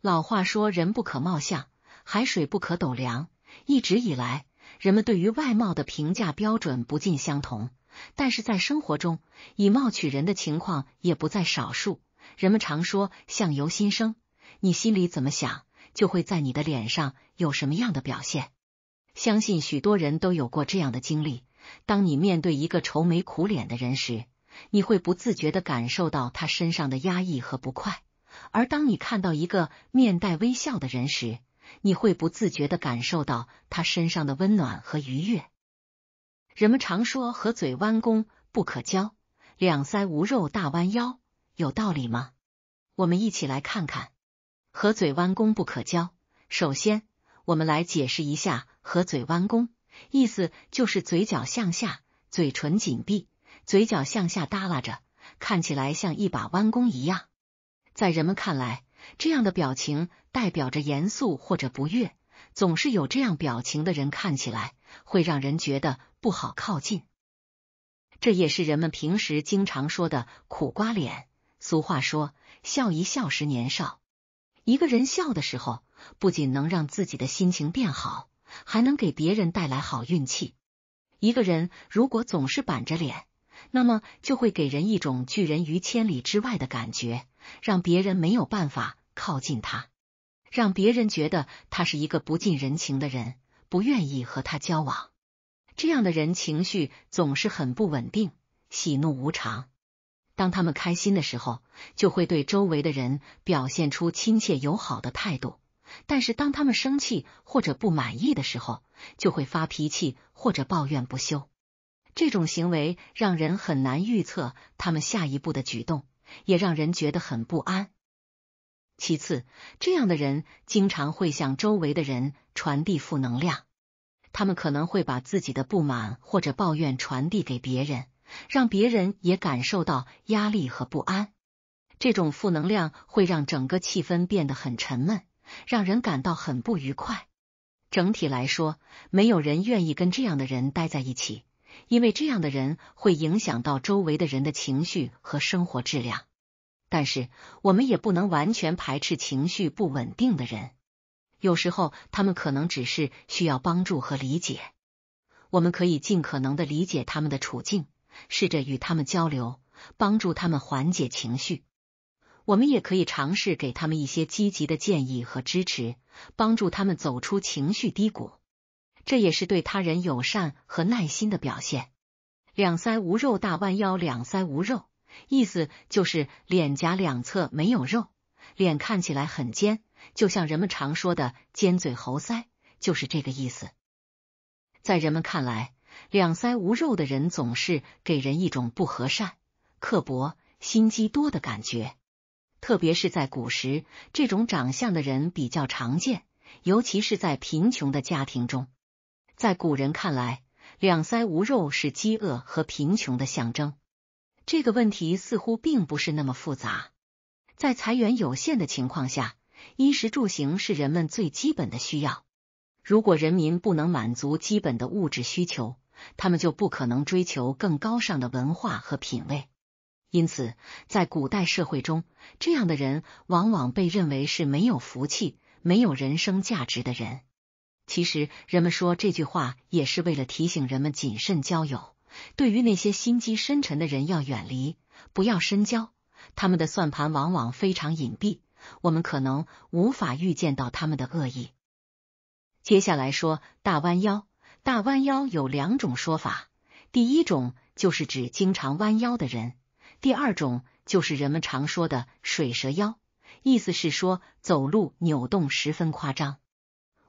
老话说，人不可貌相，海水不可斗量。一直以来，人们对于外貌的评价标准不尽相同。但是在生活中，以貌取人的情况也不在少数。人们常说，相由心生，你心里怎么想，就会在你的脸上有什么样的表现。相信许多人都有过这样的经历：当你面对一个愁眉苦脸的人时，你会不自觉的感受到他身上的压抑和不快；而当你看到一个面带微笑的人时，你会不自觉的感受到他身上的温暖和愉悦。人们常说“和嘴弯弓不可交，两腮无肉大弯腰”，有道理吗？我们一起来看看“和嘴弯弓不可交”。首先，我们来解释一下“和嘴弯弓”，意思就是嘴角向下，嘴唇紧闭，嘴角向下耷拉着，看起来像一把弯弓一样。在人们看来，这样的表情代表着严肃或者不悦。总是有这样表情的人，看起来。会让人觉得不好靠近，这也是人们平时经常说的“苦瓜脸”。俗话说：“笑一笑十年少。”一个人笑的时候，不仅能让自己的心情变好，还能给别人带来好运气。一个人如果总是板着脸，那么就会给人一种拒人于千里之外的感觉，让别人没有办法靠近他，让别人觉得他是一个不近人情的人。不愿意和他交往，这样的人情绪总是很不稳定，喜怒无常。当他们开心的时候，就会对周围的人表现出亲切友好的态度；但是当他们生气或者不满意的时候，就会发脾气或者抱怨不休。这种行为让人很难预测他们下一步的举动，也让人觉得很不安。其次，这样的人经常会向周围的人传递负能量。他们可能会把自己的不满或者抱怨传递给别人，让别人也感受到压力和不安。这种负能量会让整个气氛变得很沉闷，让人感到很不愉快。整体来说，没有人愿意跟这样的人待在一起，因为这样的人会影响到周围的人的情绪和生活质量。但是我们也不能完全排斥情绪不稳定的人，有时候他们可能只是需要帮助和理解。我们可以尽可能的理解他们的处境，试着与他们交流，帮助他们缓解情绪。我们也可以尝试给他们一些积极的建议和支持，帮助他们走出情绪低谷。这也是对他人友善和耐心的表现。两腮无肉大弯腰，两腮无肉。意思就是脸颊两侧没有肉，脸看起来很尖，就像人们常说的“尖嘴猴腮”，就是这个意思。在人们看来，两腮无肉的人总是给人一种不和善、刻薄、心机多的感觉。特别是在古时，这种长相的人比较常见，尤其是在贫穷的家庭中。在古人看来，两腮无肉是饥饿和贫穷的象征。这个问题似乎并不是那么复杂。在财源有限的情况下，衣食住行是人们最基本的需要。如果人民不能满足基本的物质需求，他们就不可能追求更高尚的文化和品味。因此，在古代社会中，这样的人往往被认为是没有福气、没有人生价值的人。其实，人们说这句话也是为了提醒人们谨慎交友。对于那些心机深沉的人，要远离，不要深交。他们的算盘往往非常隐蔽，我们可能无法预见到他们的恶意。接下来说大弯腰，大弯腰有两种说法，第一种就是指经常弯腰的人，第二种就是人们常说的水蛇腰，意思是说走路扭动十分夸张。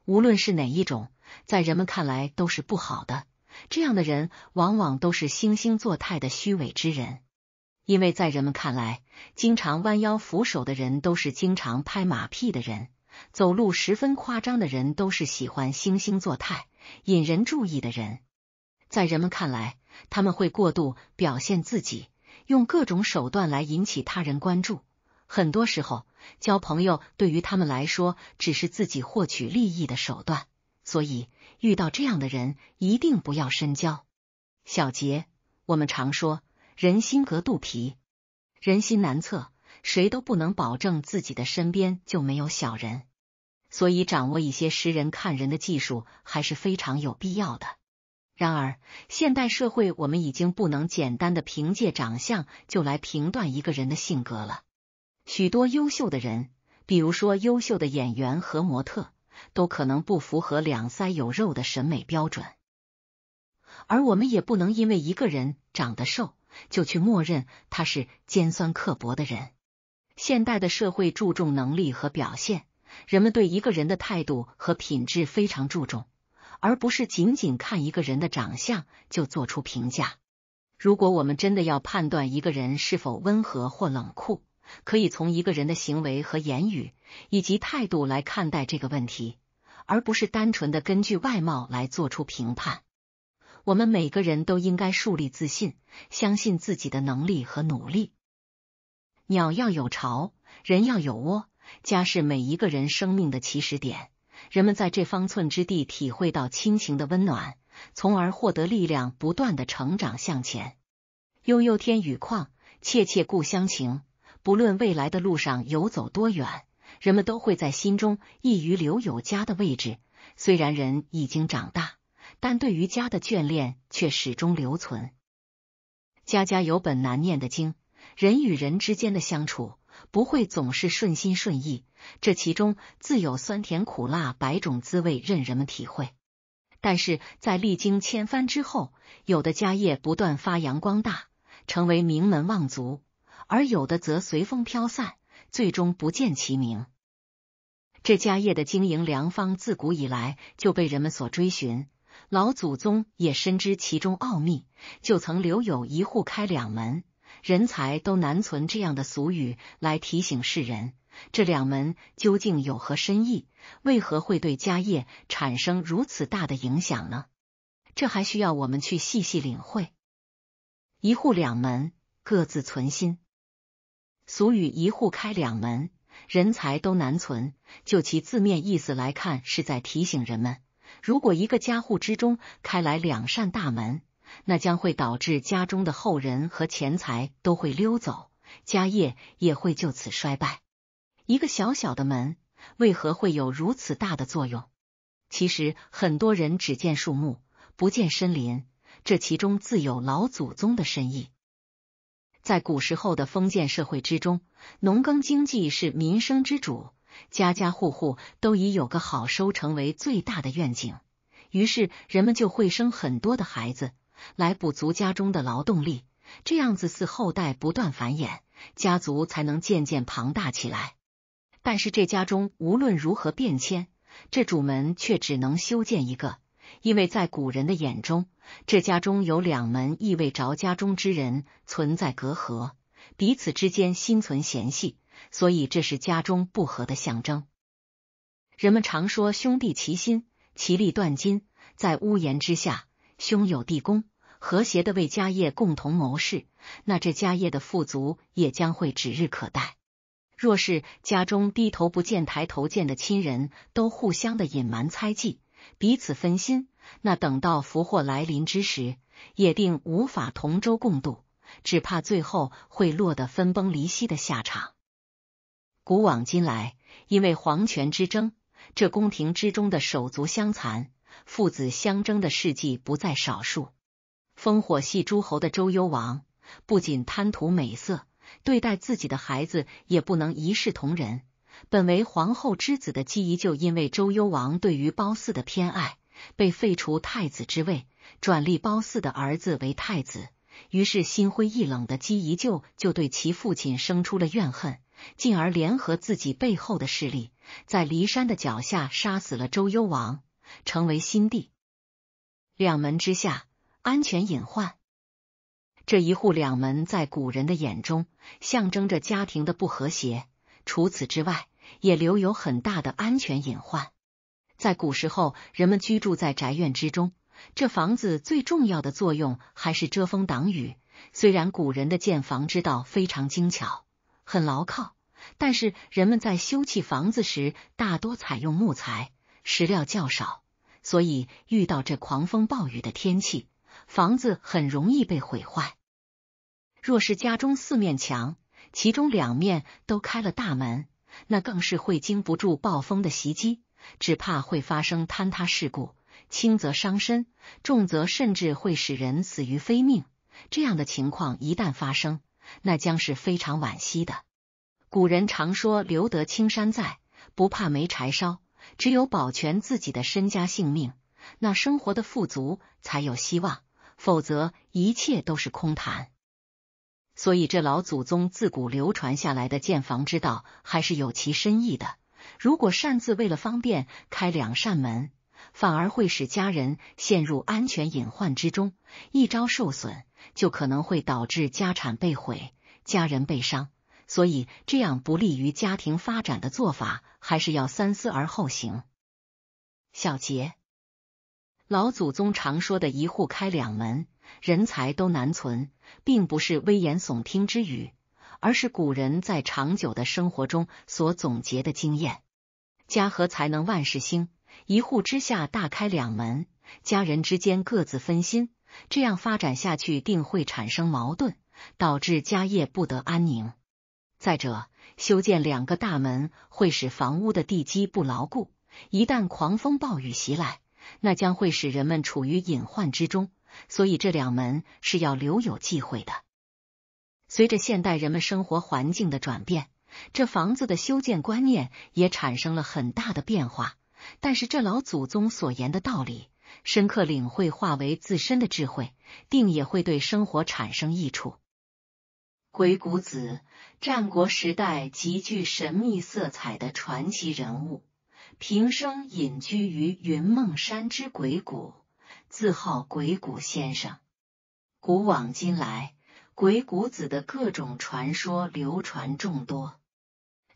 无论是哪一种，在人们看来都是不好的。这样的人往往都是惺惺作态的虚伪之人，因为在人们看来，经常弯腰扶手的人都是经常拍马屁的人，走路十分夸张的人都是喜欢惺惺作态、引人注意的人。在人们看来，他们会过度表现自己，用各种手段来引起他人关注。很多时候，交朋友对于他们来说只是自己获取利益的手段。所以遇到这样的人，一定不要深交。小杰，我们常说人心隔肚皮，人心难测，谁都不能保证自己的身边就没有小人。所以掌握一些识人看人的技术还是非常有必要的。然而现代社会，我们已经不能简单的凭借长相就来评断一个人的性格了。许多优秀的人，比如说优秀的演员和模特。都可能不符合两腮有肉的审美标准，而我们也不能因为一个人长得瘦就去默认他是尖酸刻薄的人。现代的社会注重能力和表现，人们对一个人的态度和品质非常注重，而不是仅仅看一个人的长相就做出评价。如果我们真的要判断一个人是否温和或冷酷，可以从一个人的行为和言语以及态度来看待这个问题，而不是单纯的根据外貌来做出评判。我们每个人都应该树立自信，相信自己的能力和努力。鸟要有巢，人要有窝。家是每一个人生命的起始点，人们在这方寸之地体会到亲情的温暖，从而获得力量，不断的成长向前。悠悠天宇旷，切切故乡情。不论未来的路上游走多远，人们都会在心中一隅留有家的位置。虽然人已经长大，但对于家的眷恋却始终留存。家家有本难念的经，人与人之间的相处不会总是顺心顺意，这其中自有酸甜苦辣百种滋味任人们体会。但是在历经千帆之后，有的家业不断发扬光大，成为名门望族。而有的则随风飘散，最终不见其名。这家业的经营良方，自古以来就被人们所追寻。老祖宗也深知其中奥秘，就曾留有一户开两门，人才都难存这样的俗语来提醒世人。这两门究竟有何深意？为何会对家业产生如此大的影响呢？这还需要我们去细细领会。一户两门，各自存心。俗语一户开两门，人才都难存。就其字面意思来看，是在提醒人们，如果一个家户之中开来两扇大门，那将会导致家中的后人和钱财都会溜走，家业也会就此衰败。一个小小的门，为何会有如此大的作用？其实很多人只见树木，不见森林，这其中自有老祖宗的深意。在古时候的封建社会之中，农耕经济是民生之主，家家户户都以有个好收成为最大的愿景，于是人们就会生很多的孩子来补足家中的劳动力，这样子似后代不断繁衍，家族才能渐渐庞大起来。但是这家中无论如何变迁，这主门却只能修建一个，因为在古人的眼中。这家中有两门，意味着家中之人存在隔阂，彼此之间心存嫌隙，所以这是家中不和的象征。人们常说兄弟齐心，其利断金，在屋檐之下，兄友弟恭，和谐的为家业共同谋事，那这家业的富足也将会指日可待。若是家中低头不见抬头见的亲人都互相的隐瞒猜忌，彼此分心。那等到福祸来临之时，也定无法同舟共渡，只怕最后会落得分崩离析的下场。古往今来，因为皇权之争，这宫廷之中的手足相残、父子相争的事迹不在少数。烽火戏诸侯的周幽王，不仅贪图美色，对待自己的孩子也不能一视同仁。本为皇后之子的姬仪，就因为周幽王对于褒姒的偏爱。被废除太子之位，转立褒姒的儿子为太子。于是心灰意冷的姬宜臼就对其父亲生出了怨恨，进而联合自己背后的势力，在骊山的脚下杀死了周幽王，成为新帝。两门之下安全隐患，这一户两门在古人的眼中象征着家庭的不和谐。除此之外，也留有很大的安全隐患。在古时候，人们居住在宅院之中，这房子最重要的作用还是遮风挡雨。虽然古人的建房之道非常精巧，很牢靠，但是人们在修砌房子时大多采用木材，石料较少，所以遇到这狂风暴雨的天气，房子很容易被毁坏。若是家中四面墙，其中两面都开了大门，那更是会经不住暴风的袭击。只怕会发生坍塌事故，轻则伤身，重则甚至会使人死于非命。这样的情况一旦发生，那将是非常惋惜的。古人常说“留得青山在，不怕没柴烧”，只有保全自己的身家性命，那生活的富足才有希望，否则一切都是空谈。所以，这老祖宗自古流传下来的建房之道，还是有其深意的。如果擅自为了方便开两扇门，反而会使家人陷入安全隐患之中，一朝受损就可能会导致家产被毁、家人被伤，所以这样不利于家庭发展的做法还是要三思而后行。小杰，老祖宗常说的一户开两门，人才都难存，并不是危言耸听之语。而是古人在长久的生活中所总结的经验。家和才能万事兴。一户之下大开两门，家人之间各自分心，这样发展下去定会产生矛盾，导致家业不得安宁。再者，修建两个大门会使房屋的地基不牢固，一旦狂风暴雨袭来，那将会使人们处于隐患之中。所以，这两门是要留有忌讳的。随着现代人们生活环境的转变，这房子的修建观念也产生了很大的变化。但是，这老祖宗所言的道理，深刻领会，化为自身的智慧，定也会对生活产生益处。鬼谷子，战国时代极具神秘色彩的传奇人物，平生隐居于云梦山之鬼谷，自号鬼谷先生。古往今来。鬼谷子的各种传说流传众多，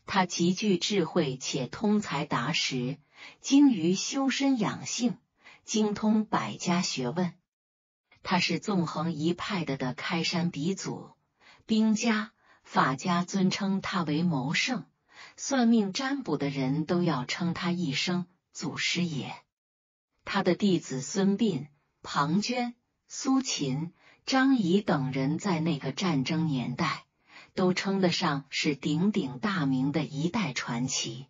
他极具智慧且通才达识，精于修身养性，精通百家学问。他是纵横一派的的开山鼻祖，兵家、法家尊称他为谋圣，算命占卜的人都要称他一声祖师爷。他的弟子孙膑、庞涓、苏秦。张仪等人在那个战争年代都称得上是鼎鼎大名的一代传奇。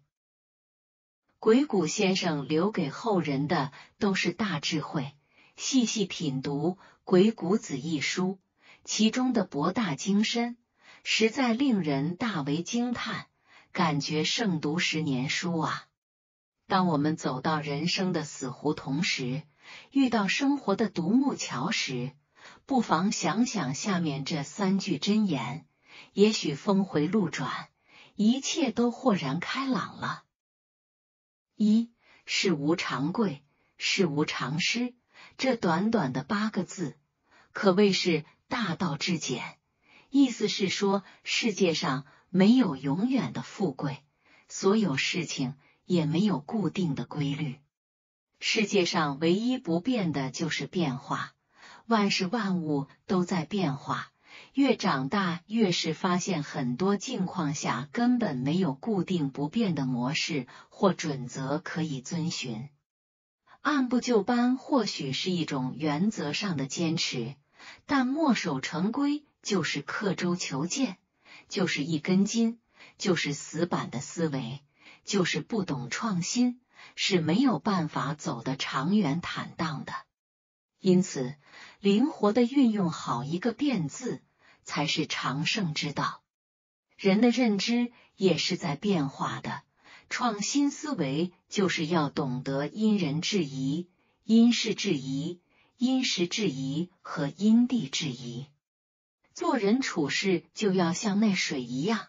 鬼谷先生留给后人的都是大智慧，细细品读《鬼谷子》一书，其中的博大精深，实在令人大为惊叹，感觉胜读十年书啊！当我们走到人生的死胡同时，遇到生活的独木桥时，不妨想想下面这三句真言，也许峰回路转，一切都豁然开朗了。一是无常贵，是无常失。这短短的八个字，可谓是大道至简。意思是说，世界上没有永远的富贵，所有事情也没有固定的规律。世界上唯一不变的就是变化。万事万物都在变化，越长大越是发现，很多境况下根本没有固定不变的模式或准则可以遵循。按部就班或许是一种原则上的坚持，但墨守成规就是刻舟求剑，就是一根筋，就是死板的思维，就是不懂创新，是没有办法走得长远坦荡的。因此。灵活的运用好一个变字，才是长盛之道。人的认知也是在变化的，创新思维就是要懂得因人制宜、因事制宜、因时制宜和因地制宜。做人处事就要像那水一样，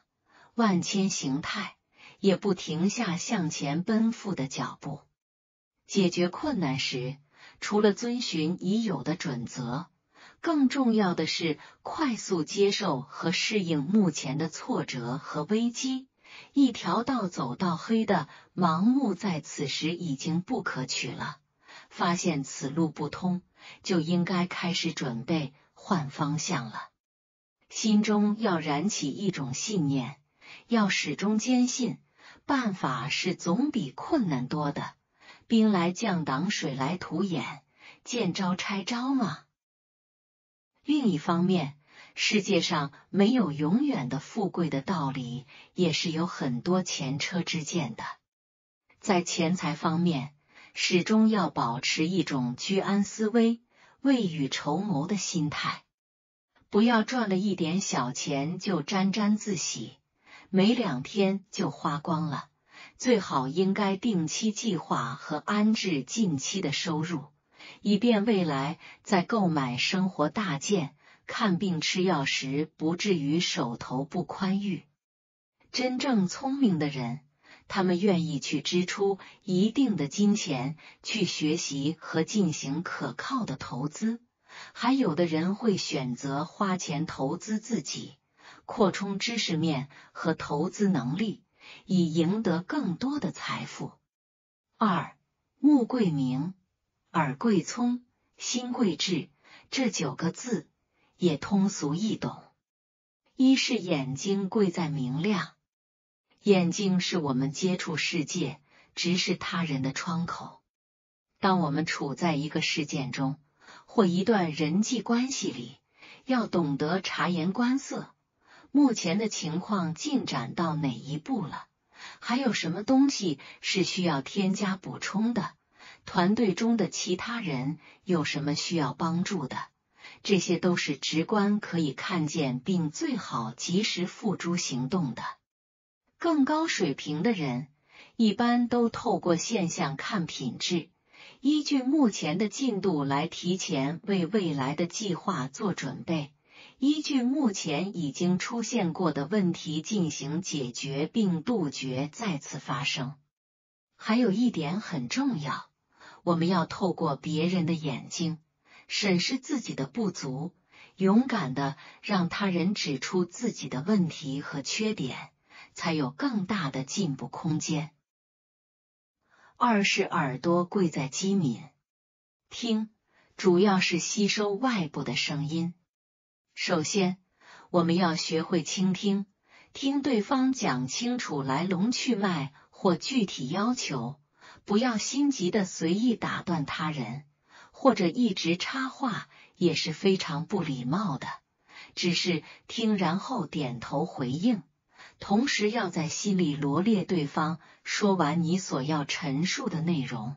万千形态也不停下向前奔赴的脚步。解决困难时。除了遵循已有的准则，更重要的是快速接受和适应目前的挫折和危机。一条道走到黑的盲目在此时已经不可取了。发现此路不通，就应该开始准备换方向了。心中要燃起一种信念，要始终坚信，办法是总比困难多的。兵来将挡，水来土掩，见招拆招嘛。另一方面，世界上没有永远的富贵的道理，也是有很多前车之鉴的。在钱财方面，始终要保持一种居安思危、未雨绸缪的心态，不要赚了一点小钱就沾沾自喜，没两天就花光了。最好应该定期计划和安置近期的收入，以便未来在购买生活大件、看病吃药时不至于手头不宽裕。真正聪明的人，他们愿意去支出一定的金钱去学习和进行可靠的投资；还有的人会选择花钱投资自己，扩充知识面和投资能力。以赢得更多的财富。二，木贵明，耳贵聪，心贵智，这九个字也通俗易懂。一是眼睛贵在明亮，眼睛是我们接触世界、直视他人的窗口。当我们处在一个事件中或一段人际关系里，要懂得察言观色。目前的情况进展到哪一步了？还有什么东西是需要添加补充的？团队中的其他人有什么需要帮助的？这些都是直观可以看见，并最好及时付诸行动的。更高水平的人一般都透过现象看品质，依据目前的进度来提前为未来的计划做准备。依据目前已经出现过的问题进行解决，并杜绝再次发生。还有一点很重要，我们要透过别人的眼睛审视自己的不足，勇敢的让他人指出自己的问题和缺点，才有更大的进步空间。二是耳朵贵在机敏，听主要是吸收外部的声音。首先，我们要学会倾听，听对方讲清楚来龙去脉或具体要求，不要心急的随意打断他人，或者一直插话也是非常不礼貌的。只是听，然后点头回应，同时要在心里罗列对方说完你所要陈述的内容，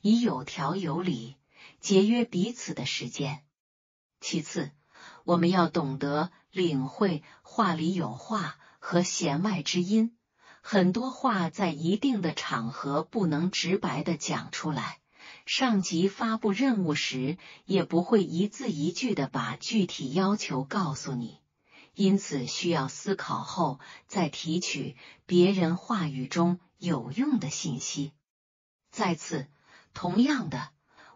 以有条有理，节约彼此的时间。其次。我们要懂得领会话里有话和弦外之音，很多话在一定的场合不能直白的讲出来，上级发布任务时也不会一字一句的把具体要求告诉你，因此需要思考后再提取别人话语中有用的信息。再次，同样的。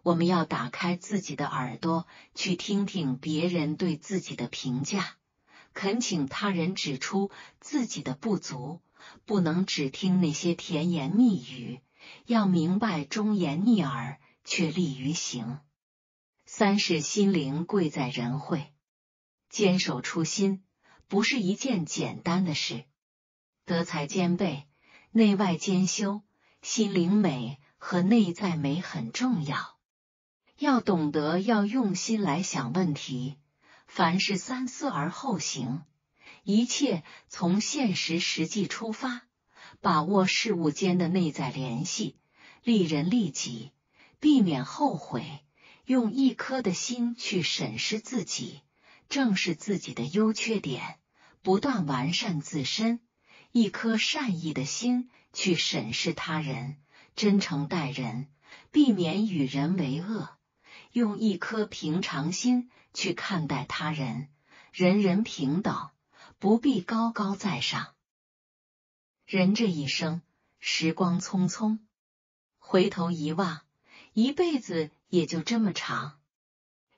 我们要打开自己的耳朵，去听听别人对自己的评价，恳请他人指出自己的不足，不能只听那些甜言蜜语。要明白忠言逆耳，却利于行。三是心灵贵在人会，坚守初心不是一件简单的事。德才兼备，内外兼修，心灵美和内在美很重要。要懂得要用心来想问题，凡事三思而后行，一切从现实实际出发，把握事物间的内在联系，利人利己，避免后悔。用一颗的心去审视自己，正视自己的优缺点，不断完善自身；一颗善意的心去审视他人，真诚待人，避免与人为恶。用一颗平常心去看待他人，人人平等，不必高高在上。人这一生，时光匆匆，回头一望，一辈子也就这么长。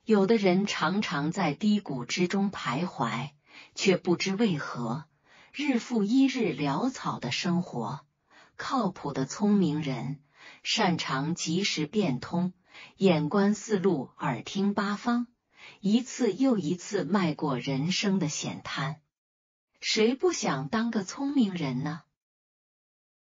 有的人常常在低谷之中徘徊，却不知为何日复一日潦草的生活。靠谱的聪明人，擅长及时变通。眼观四路，耳听八方，一次又一次迈过人生的险滩。谁不想当个聪明人呢？